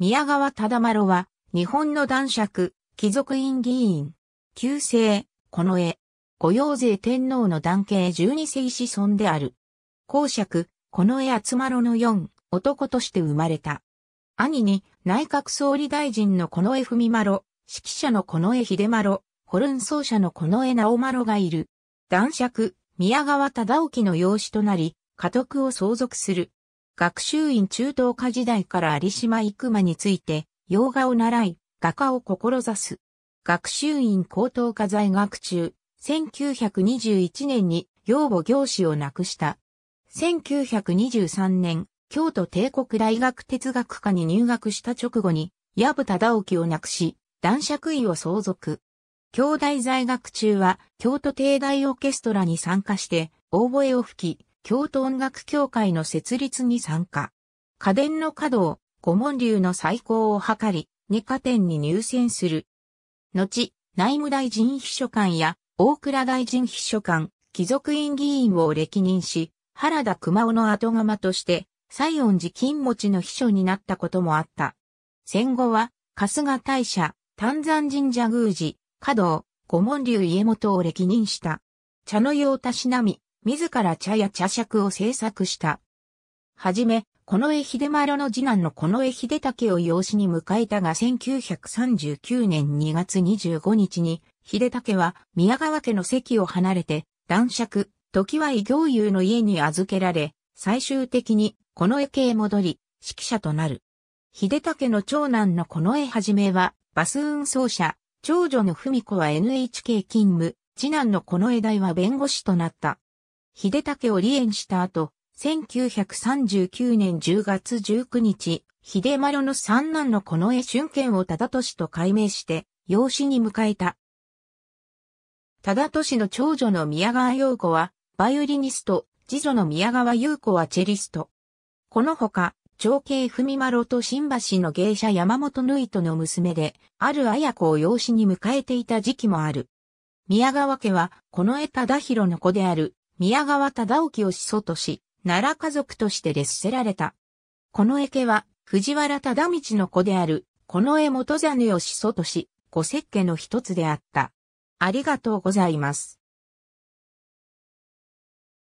宮川忠麿は、日本の男爵、貴族院議員、旧姓、この絵、御用税天皇の男系十二世子孫である。公爵、この絵厚麿の四、男として生まれた。兄に、内閣総理大臣のこの絵文麿、指揮者のこの絵秀麿、ホルン奏者のこの絵直麿がいる。男爵、宮川忠興の養子となり、家督を相続する。学習院中等科時代から有島育馬について、洋画を習い、画家を志す。学習院高等科在学中、1921年に養母業師を亡くした。1923年、京都帝国大学哲学科に入学した直後に、矢部忠興を亡くし、男爵位を相続。京大在学中は、京都帝大オーケストラに参加して、大声を吹き、京都音楽協会の設立に参加。家電の稼働、古門流の再興を図り、二課店に入選する。後、内務大臣秘書官や大倉大臣秘書官、貴族院議員を歴任し、原田熊尾の後釜として、西恩寺金持ちの秘書になったこともあった。戦後は、春日大社、丹山神社宮司、華道、古門流家元を歴任した。茶の用たしなみ、自ら茶や茶尺を制作した。はじめ、近衛秀丸の次男の近衛秀武を養子に迎えたが1939年2月25日に、秀武は宮川家の席を離れて、男爵、時は異行友の家に預けられ、最終的に近衛家へ戻り、指揮者となる。秀武の長男の近衛はじめは、バス運送車、長女の文子は NHK 勤務、次男の近衛代は弁護士となった。秀武を離縁した後、1939年10月19日、秀丸の三男の近衛俊賢を忠俊と改名して、養子に迎えた。忠俊の長女の宮川陽子は、バイオリニスト、次女の宮川優子はチェリスト。このほか、長兄文丸と新橋の芸者山本縫人の娘で、ある綾子を養子に迎えていた時期もある。宮川家は、この江忠弘の子である、宮川忠興を始祖とし、奈良家族として列せられた。この絵家は、藤原忠道の子である、この絵元根を始祖とし、ご設家の一つであった。ありがとうございます。